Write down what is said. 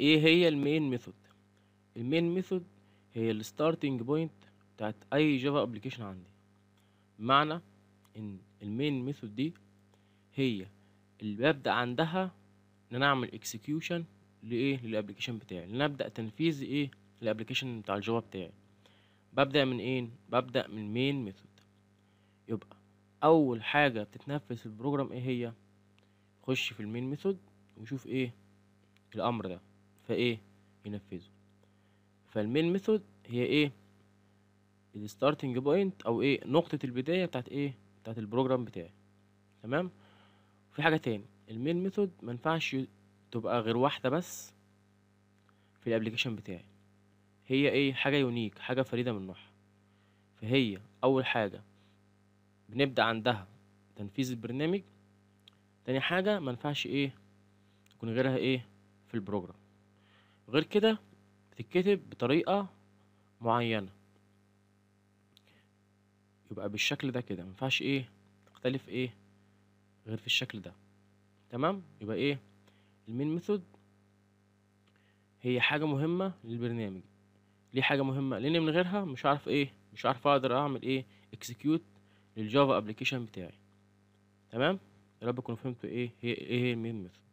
ايه هي المين ميثود المين ميثود هي الستارتنج بوينت بتاعت اي جافا ابلكيشن عندي بمعنى ان المين ميثود دي هي اللي ببدا عندها ان انا اعمل اكسكيوشن لايه للابلكيشن بتاعي ان ابدا تنفيذ ايه الابلكيشن بتاع الجافا بتاعي ببدا من ايه ببدا من مين ميثود يبقى اول حاجه بتتنفذ في البروجرام ايه هي خش في المين ميثود وشوف ايه الامر ده فايه ينفذه فالمين ميثود هي ايه الستارتنج بوينت او ايه نقطه البدايه بتاعت ايه بتاعت البروجرام بتاعي تمام في حاجه تاني المين ميثود ما ينفعش تبقى غير واحده بس في الابلكيشن بتاعي هي ايه حاجه يونيك حاجه فريده من نوعها فهي اول حاجه بنبدا عندها تنفيذ البرنامج تاني حاجه ما ينفعش ايه يكون غيرها ايه في البروجرام غير كده بتتكتب بطريقة معينة يبقى بالشكل ده كده مينفعش ايه تختلف ايه غير في الشكل ده تمام يبقى ايه المين ميثود هي حاجة مهمة للبرنامج ليه حاجة مهمة لان من غيرها مش عارف ايه مش عارف اقدر اعمل ايه اكسكيوت للجافا ابلكيشن بتاعي تمام يا رب تكونوا فهمتوا ايه هي ايه هي المين ميثود